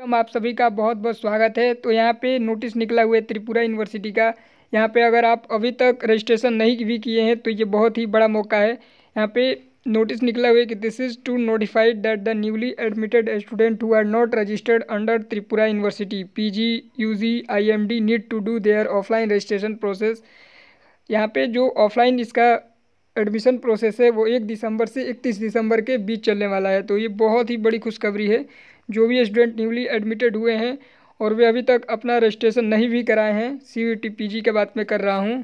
कम आप सभी का बहुत बहुत स्वागत है तो यहाँ पे नोटिस निकला हुआ है त्रिपुरा यूनिवर्सिटी का यहाँ पे अगर आप अभी तक रजिस्ट्रेशन नहीं भी किए हैं तो ये बहुत ही बड़ा मौका है यहाँ पे नोटिस निकला हुआ है कि this is to notified that the newly admitted student who are not registered under Tripura university P G U G I M D need to do their offline registration process यहाँ पर जो ऑफलाइन इसका admission process है वो एक दिसंबर से इकतीस दिसंबर के बीच चलने वाला है तो ये बहुत ही बड़ी खुशखबरी है जो भी स्टूडेंट न्यूली एडमिटेड हुए हैं और वे अभी तक अपना रजिस्ट्रेशन नहीं भी कराए हैं C U T P G के बात में कर रहा हूँ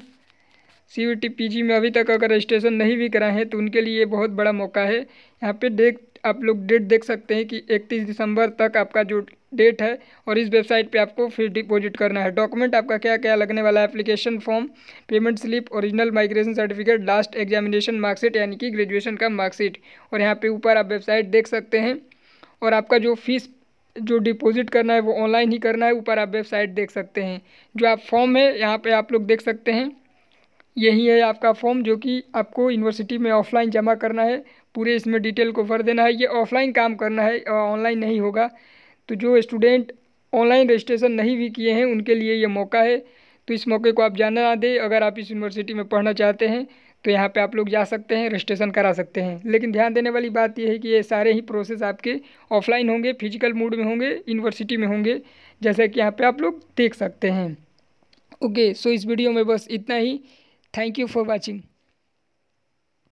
C U T P G में अभी तक अगर रजिस्ट्रेशन नहीं भी कराए हैं तो उनके लिए ये बहुत बड़ा मौका है यहाँ पे डेट आप लोग डेट देख सकते हैं कि इकतीस दिसंबर तक आपका जो डेट है और इस वेबसाइट पे आपको फिर डिपॉजिट करना है डॉक्यूमेंट आपका क्या क्या लगने वाला है application form payment slip original migration certificate last examination marksheet यानी कि ग्रेजुएशन का मार्कशीट और यहाँ पे ऊपर आप वेबसाइट देख सकते हैं और आपका जो फीस जो डिपॉजिट करना है वो ऑनलाइन ही करना है ऊपर आप वेबसाइट देख सकते हैं जो आप फॉर्म है यहाँ पे आप लोग देख सकते हैं यही है आपका फॉर्म जो कि आपको यूनिवर्सिटी में ऑफलाइन जमा करना है पूरे इसमें डिटेल को भर देना है ये ऑफलाइन काम करना है ऑनलाइन नहीं होगा तो जो स्टूडेंट ऑनलाइन रजिस्ट्रेशन नहीं भी किए हैं उनके लिए ये मौका है तो इस मौके को आप जाना ना दें अगर आप इस यूनिवर्सिटी में पढ़ना चाहते हैं तो यहाँ पे आप लोग जा सकते हैं रजिस्ट्रेशन करा सकते हैं लेकिन ध्यान देने वाली बात यह है कि ये सारे ही प्रोसेस आपके ऑफलाइन होंगे फिजिकल मोड में होंगे यूनिवर्सिटी में होंगे जैसा कि यहाँ पे आप लोग देख सकते हैं ओके सो इस वीडियो में बस इतना ही थैंक यू फॉर वॉचिंग